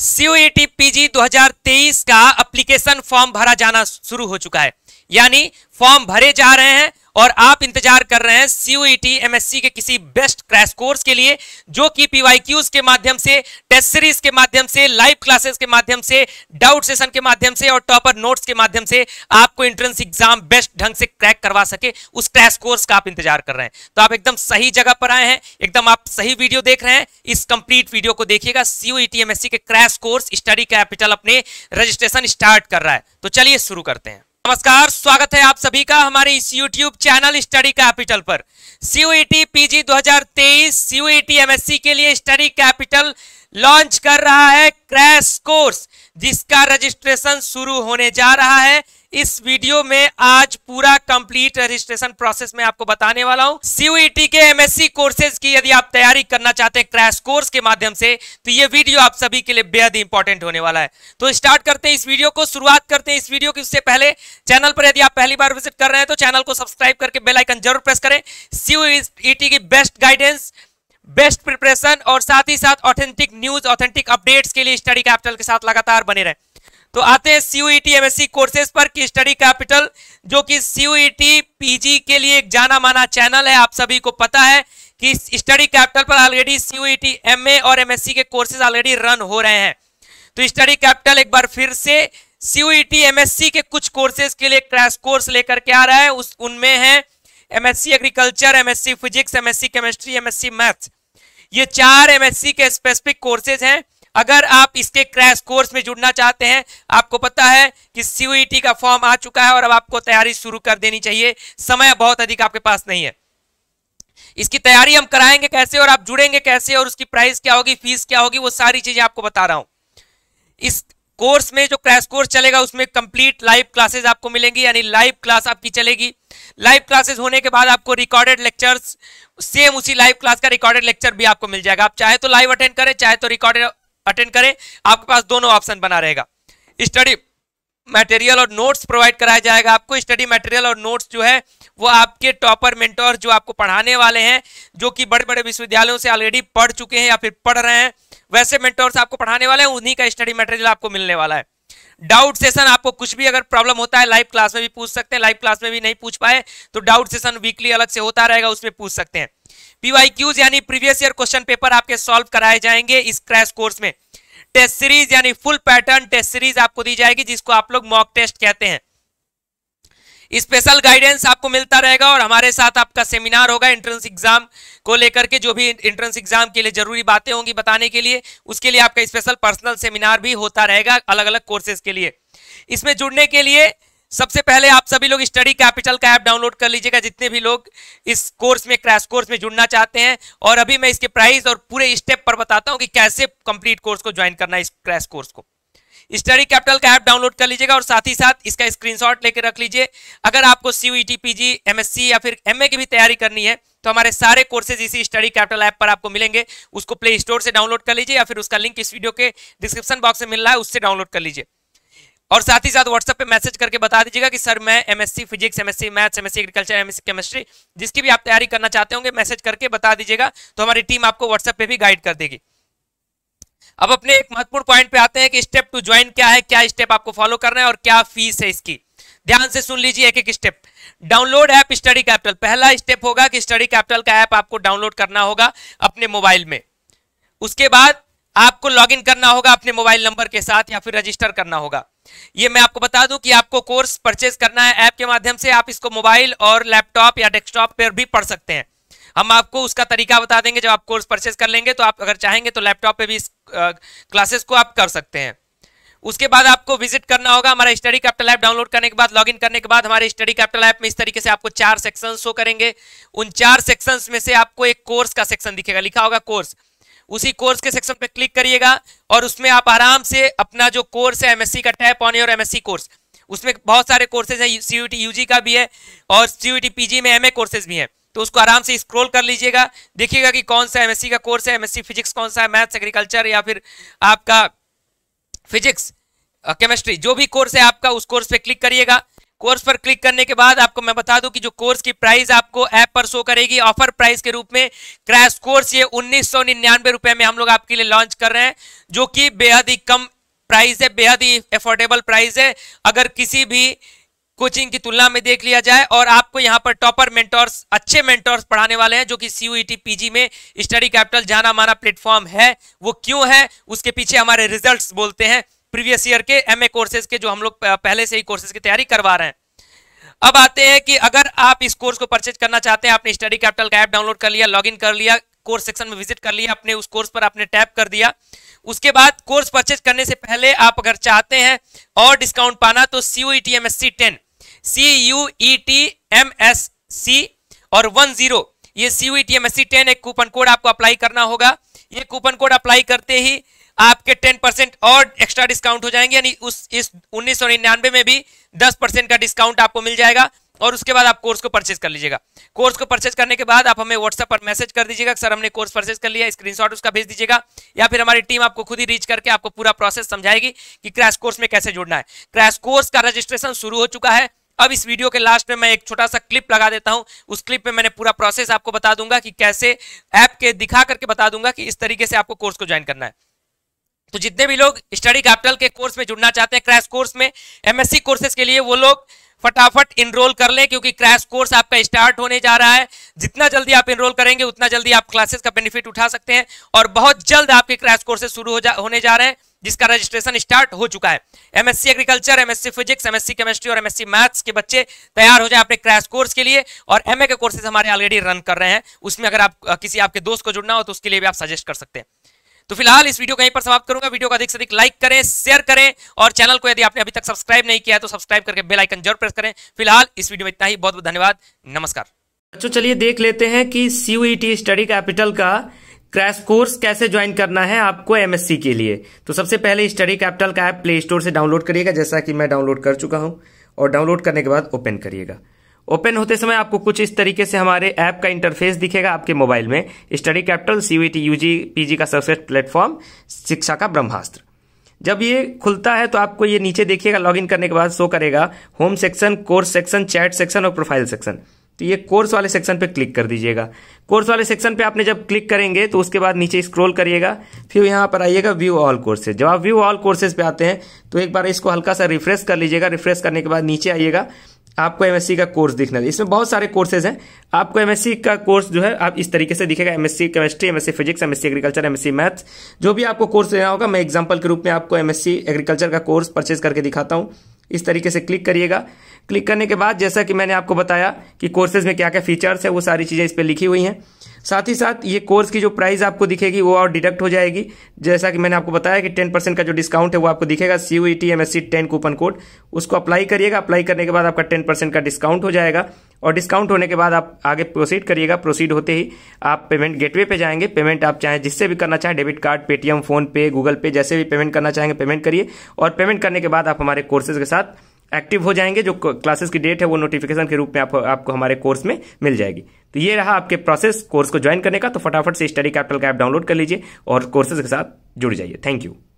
CUET PG 2023 का application form भरा जाना शुरू हो चुका है यानी फॉर्म भरे जा रहे हैं और आप इंतजार कर रहे हैं सीयूईटी एमएससी e के किसी बेस्ट क्रैश कोर्स के लिए जो कि पीवाईक्यूज के माध्यम से टेस्ट सीरीज के माध्यम से लाइव क्लासेस के माध्यम से डाउट सेशन के माध्यम से और टॉपर नोट्स के माध्यम से आपको एंट्रेंस एग्जाम बेस्ट ढंग से क्रैक करवा सके उस क्रैश कोर्स का आप इंतजार कर रहे हैं तो आप एकदम सही जगह पर आए हैं एकदम आप सही वीडियो देख रहे हैं इस कंप्लीट वीडियो को देखिएगा सीयूईटी एमएससी e के क्रैश कोर्स स्टडी कैपिटल अपने रजिस्ट्रेशन स्टार्ट कर रहा है तो चलिए शुरू करते हैं नमस्कार स्वागत है आप सभी का हमारे इस YouTube चैनल स्टडी कैपिटल पर सीयूईटी पीजी 2023 सीयूईटी एमएससी के लिए स्टडी कैपिटल लॉन्च कर रहा है क्रैश कोर्स जिसका रजिस्ट्रेशन शुरू होने जा रहा है इस वीडियो में आज पूरा कंप्लीट रजिस्ट्रेशन प्रोसेस में आपको बताने वाला हूं सीयूईटी e के एमएससी कोर्सेज की यदि आप तैयारी करना चाहते हैं क्रैश कोर्स के माध्यम से तो ये वीडियो आप सभी के लिए बेहद इंपॉर्टेंट होने वाला है तो स्टार्ट करते हैं इस वीडियो को शुरुआत करते हैं इस वीडियो की उससे पहले चैनल पर यदि आप पहली बार विजिट कर रहे हैं तो चैनल को सब्सक्राइब करके बेलाइकन जरूर प्रेस करें सीयूईटी e की बेस्ट गाइडेंस बेस्ट प्रिपरेशन और साथ ही साथ ऑथेंटिक न्यूज ऑथेंटिक अपडेट्स के लिए स्टडी कैपिटल के साथ लगातार बने रहे तो आते हैं एस एमएससी कोर्सेज पर की स्टडी कैपिटल जो कि सीयूईटी पीजी e के लिए एक जाना माना चैनल है आप सभी को पता है कि स्टडी कैपिटल पर ऑलरेडी सीयूईटी एमए और एमएससी के कोर्सेज ऑलरेडी रन हो रहे हैं तो स्टडी कैपिटल एक बार फिर से सीयूईटी एमएससी e के कुछ कोर्सेज के लिए क्रैश कोर्स लेकर के आ रहा है उस उनमें है MSc agriculture MSc physics MSc chemistry MSc math ये चार एमएससी के स्पेसिफिक कोर्सेज हैं अगर आप इसके क्रैश कोर्स में जुड़ना चाहते हैं आपको पता है कि सी e का फॉर्म आ चुका है और अब आपको तैयारी शुरू कर देनी चाहिए समय बहुत अधिक आपके पास नहीं है इसकी तैयारी हम कराएंगे कैसे और आप जुड़ेंगे कैसे और उसकी प्राइस क्या होगी फीस क्या होगी वो सारी चीजें आपको बता रहा हूं इस कोर्स में जो क्रैश कोर्स चलेगा उसमें कंप्लीट लाइव क्लासेस आपको मिलेंगी यानी लाइव क्लास आपकी चलेगी लाइव क्लासेस होने के बाद आपको रिकॉर्डेड लेक्चर्स सेम उसी लाइव क्लास का रिकॉर्डेड लेक्चर भी आपको मिल जाएगा आप चाहे तो लाइव अटेंड करें चाहे तो रिकॉर्डेड अटेंड करें आपके पास दोनों ऑप्शन बना रहेगा स्टडी मटेरियल और नोट्स प्रोवाइड कराया जाएगा आपको स्टडी मटेरियल और नोट्स जो है वो आपके टॉपर मेंटोर जो आपको पढ़ाने वाले हैं जो कि बड़े बड़े विश्वविद्यालयों से ऑलरेडी पढ़ चुके हैं या फिर पढ़ रहे हैं वैसे मेंटोर्स आपको पढ़ाने वाले हैं उन्हीं का स्टडी मटेरियल आपको मिलने वाला है डाउट सेशन आपको कुछ भी अगर प्रॉब्लम होता है लाइव क्लास में भी पूछ सकते हैं लाइव क्लास में भी नहीं पूछ पाए तो डाउट सेशन वीकली अलग से होता रहेगा उसमें पूछ सकते हैं पीवाईक्यूज यानी प्रीवियस ईयर क्वेश्चन पेपर आपके सॉल्व कराए जाएंगे इस क्रैश कोर्स में टेस्ट सीरीज यानी फुल पैटर्न टेस्ट सीरीज आपको दी जाएगी जिसको आप लोग मॉक टेस्ट कहते हैं स्पेशल गाइडेंस आपको मिलता रहेगा और हमारे साथ आपका सेमिनार होगा एंट्रेंस एग्जाम को लेकर के जो भी एंट्रेंस एग्जाम के लिए जरूरी बातें होंगी बताने के लिए उसके लिए आपका स्पेशल पर्सनल सेमिनार भी होता रहेगा अलग अलग कोर्सेज के लिए इसमें जुड़ने के लिए सबसे पहले आप सभी लोग स्टडी कैपिटल का ऐप डाउनलोड कर लीजिएगा जितने भी लोग इस कोर्स में क्रैश कोर्स में जुड़ना चाहते हैं और अभी मैं इसके प्राइस और पूरे स्टेप पर बताता हूं कि कैसे कंप्लीट कोर्स को ज्वाइन करना है इस क्रैश कोर्स को स्टडी कैपिटल का ऐप डाउनलोड कर लीजिएगा और साथ ही साथ इसका स्क्रीनशॉट लेकर रख लीजिए अगर आपको सी पीजी एमएससी या फिर एमए की भी तैयारी करनी है तो हमारे सारे कोर्सेज इसी स्टडी कैपिटल ऐप पर आपको मिलेंगे उसको प्ले स्टोर से डाउनलोड कर लीजिए या फिर उसका लिंक इस वीडियो के डिस्क्रिप्शन बॉक्स में मिल रहा है उससे डाउनलोड कर लीजिए और साथ ही साथ व्हाट्सएप पे मैसेज करके बता दीजिएगा कि सर मैं MSc physics MSc maths MSc agriculture MSc chemistry जिसकी भी आप तैयारी करना चाहते होंगे मैसेज करके बता दीजिएगा तो हमारी टीम आपको व्हाट्सएप पे भी गाइड कर देगी अब अपने एक महत्वपूर्ण पॉइंट पे आते हैं कि स्टेप टू ज्वाइन क्या है क्या स्टेप आपको फॉलो करना है और क्या फीस है इसकी ध्यान से सुन लीजिए एक एक step download app Study Capital पहला स्टेप होगा कि स्टडी कैपिटल का ऐप आपको डाउनलोड करना होगा अपने मोबाइल में उसके बाद आपको लॉगिन करना होगा अपने मोबाइल नंबर के साथ या फिर रजिस्टर करना होगा ये मैं आपको बता दूं कि आपको कोर्स परचेज करना है ऐप के माध्यम से आप इसको मोबाइल और लैपटॉप या डेस्कटॉप पर भी पढ़ सकते हैं हम आपको उसका तरीका बता देंगे जब आप कोर्स परचेस कर लेंगे तो आप अगर चाहेंगे तो लैपटॉप पे भी इस क्लासेस को आप कर सकते हैं उसके बाद आपको विजिट करना होगा हमारा स्टडी कैपिटल ऐप डाउनलोड करने के बाद लॉगिन करने के बाद हमारे स्टडी कैपिटल ऐप में इस तरीके से आपको चार सेक्शन शो करेंगे उन चार सेक्शन में से आपको एक कोर्स का सेक्शन दिखेगा लिखा होगा कोर्स उसी कोर्स के सेक्शन पर क्लिक करिएगा और उसमें आप आराम से अपना जो कोर्स है एमएससी का tap on your MSc course उसमें बहुत सारे कोर्सेज हैं सी यू का भी है और सी यू में एम कोर्सेज भी हैं तो उसको आराम से स्क्रॉल कर लीजिएगा देखिएगा कि कौन सा एमएससी का कोर्स है एमएससी फिजिक्स कौन सा है मैथ्स एग्रीकल्चर या फिर आपका फिजिक्स केमिस्ट्री जो भी कोर्स है आपका उस कोर्स पे क्लिक करिएगा कोर्स पर क्लिक करने के बाद आपको मैं बता दूं कि जो कोर्स की प्राइस आपको ऐप पर शो करेगी ऑफर प्राइस के रूप में क्रैश कोर्स ये उन्नीस सौ निन्यानवे रुपए में हम लोग आपके लिए लॉन्च कर रहे हैं जो कि बेहद ही कम प्राइस है बेहद ही अफोर्डेबल प्राइस है अगर किसी भी कोचिंग की तुलना में देख लिया जाए और आपको यहाँ पर टॉपर मेंटोर्स अच्छे मेंटोर्स पढ़ाने वाले हैं जो कि सीयूईटी पीजी e में स्टडी कैपिटल जाना माना प्लेटफॉर्म है वो क्यों है उसके पीछे हमारे रिजल्ट्स बोलते हैं प्रीवियस ईयर के एमए कोर्सेज के जो हम लोग पहले से ही कोर्सेज की तैयारी करवा रहे हैं अब आते हैं कि अगर आप इस कोर्स को परचेज करना चाहते हैं आपने स्टडी कैपिटल का ऐप डाउनलोड कर लिया लॉगिन कर लिया कोर्स सेक्शन में विजिट कर लिया अपने उस कोर्स पर आपने टैप कर दिया उसके बाद कोर्स परचेज करने से पहले आप अगर चाहते हैं और डिस्काउंट पाना तो C T M S C ten C U E T M S C और वन जीरो ये C U T M S C ten एक कूपन कोड आपको अप्लाई करना होगा ये कूपन कोड अप्लाई करते ही आपके टेन परसेंट और एक्स्ट्रा डिस्काउंट हो जाएंगे यानी उस इस उन्नीस सौ निन्यानवे में भी दस परसेंट का डिस्काउंट आपको मिल जाएगा और उसके बाद आप कोर्स को परचेज कर लीजिएगा कोर्स को परचेज करने के बाद आप हमें व्हाट्सएप पर मैसेज कर दीजिएगा सर हमने कोर्स परचेज कर लिया स्क्रीनशॉट उसका भेज दीजिएगा या फिर हमारी टीम आपको खुद ही रीच करके आपको पूरा प्रोसेस समझाएगी कि क्रैश कोर्स में कैसे जुड़ना है क्रैश कोर्स का रजिस्ट्रेशन शुरू हो चुका है अब इस वीडियो के लास्ट में मैं एक छोटा सा क्लिप लगा देता हूं उस क्लिप में मैंने पूरा प्रोसेस आपको बता दूंगा कि कैसे ऐप के दिखा करके बता दूंगा कि इस तरीके से आपको कोर्स को ज्वाइन करना है तो जितने भी लोग स्टडी कैपिटल के कोर्स में जुड़ना चाहते हैं क्रैश कोर्स में एमएससी कोर्सेज के लिए वो लोग फटाफट इनरोल कर लें क्योंकि क्रैश कोर्स आपका स्टार्ट होने जा रहा है जितना जल्दी आप इनरोल करेंगे उतना जल्दी आप क्लासेस का बेनिफिट उठा सकते हैं और बहुत जल्द आपके क्रैश कोर्सेज शुरू हो जा होने जा रहे हैं जिसका रजिस्ट्रेशन स्टार्ट हो चुका है MSc agriculture MSc physics MSc chemistry और एमएससी मैथ्स के बच्चे तैयार हो जाए अपने क्रैश कोर्स के लिए और एमए के कोर्सेज हमारे ऑलरेडी रन कर रहे हैं उसमें अगर आप किसी आपके दोस्त को जुड़ना हो तो उसके लिए भी आप सजेस्ट कर सकते हैं तो फिलहाल इस वीडियो को यहीं पर समाप्त करूंगा वीडियो को अधिक से अधिक लाइक करें शेयर करें और चैनल को यदि आपने अभी तक सब्सक्राइब नहीं किया है तो सब्सक्राइब करके बेल आइकन जरूर प्रेस करें फिलहाल इस वीडियो में इतना ही बहुत बहुत धन्यवाद नमस्कार बच्चों चलिए देख लेते हैं कि सीयूईटी स्टडी कैपिटल का क्रैश कोर्स कैसे ज्वाइन करना है आपको एमएससी के लिए तो सबसे पहले स्टडी कैपिटल का ऐप प्ले स्टोर से डाउनलोड करिएगा जैसा कि मैं डाउनलोड कर चुका हूं और डाउनलोड करने के बाद ओपन करिएगा ओपन होते समय आपको कुछ इस तरीके से हमारे ऐप का इंटरफेस दिखेगा आपके मोबाइल में Study Capital CUET UG PG का सबसे प्लेटफॉर्म शिक्षा का ब्रह्मास्त्र जब ये खुलता है तो आपको ये नीचे देखिएगा लॉगिन करने के बाद शो करेगा home section course section chat section और प्रोफाइल सेक्शन तो ये कोर्स वाले सेक्शन पे क्लिक कर दीजिएगा कोर्स वाले सेक्शन पे आपने जब क्लिक करेंगे तो उसके बाद नीचे स्क्रॉल करिएगा फिर यहाँ पर आइएगा व्यू ऑल कोर्सेज जब आप व्यू ऑल कोर्सेज पे आते हैं तो एक बार इसको हल्का सा रिफ्रेश कर लीजिएगा रिफ्रेश करने के बाद नीचे आइएगा आपको एमएससी का कोर्स दिखना इसमें बहुत सारे कोर्सेज हैं आपको एमएससी का कोर्स जो है आप इस तरीके से दिखेगा MSc chemistry MSc physics MSc agriculture MSc maths जो भी आपको कोर्स लेना होगा मैं एग्जाम्पल के रूप में आपको एमएससी एग्रीकल्चर का कोर्स परचेज करके दिखाता हूँ इस तरीके से क्लिक करिएगा क्लिक करने के बाद जैसा कि मैंने आपको बताया कि कोर्सेज में क्या क्या फीचर्स है वो सारी चीज़ें इस पर लिखी हुई हैं साथ ही साथ ये कोर्स की जो प्राइस आपको दिखेगी वो और डिडक्ट हो जाएगी जैसा कि मैंने आपको बताया कि टेन परसेंट का जो डिस्काउंट है वो आपको दिखेगा C U T M S C ten coupon code उसको अप्लाई करिएगा अप्लाई करने के बाद आपका टेन परसेंट का डिस्काउंट हो जाएगा और डिस्काउंट होने के बाद आप आगे प्रोसीड करिएगा प्रोसीड होते ही आप पेमेंट गेटवे पे जाएंगे पेमेंट आप चाहें जिससे भी करना चाहें debit card Paytm PhonePe Google Pay जैसे भी पेमेंट करना चाहेंगे पेमेंट करिए और पेमेंट करने के बाद आप हमारे कोर्सेज के साथ एक्टिव हो जाएंगे जो क्लासेस की डेट है वो नोटिफिकेशन के रूप में आप, आपको हमारे कोर्स में मिल जाएगी तो ये रहा आपके प्रोसेस कोर्स को ज्वाइन करने का तो फटाफट से स्टडी कैपिटल का ऐप डाउनलोड कर लीजिए और कोर्सेज के साथ जुड़ जाइए थैंक यू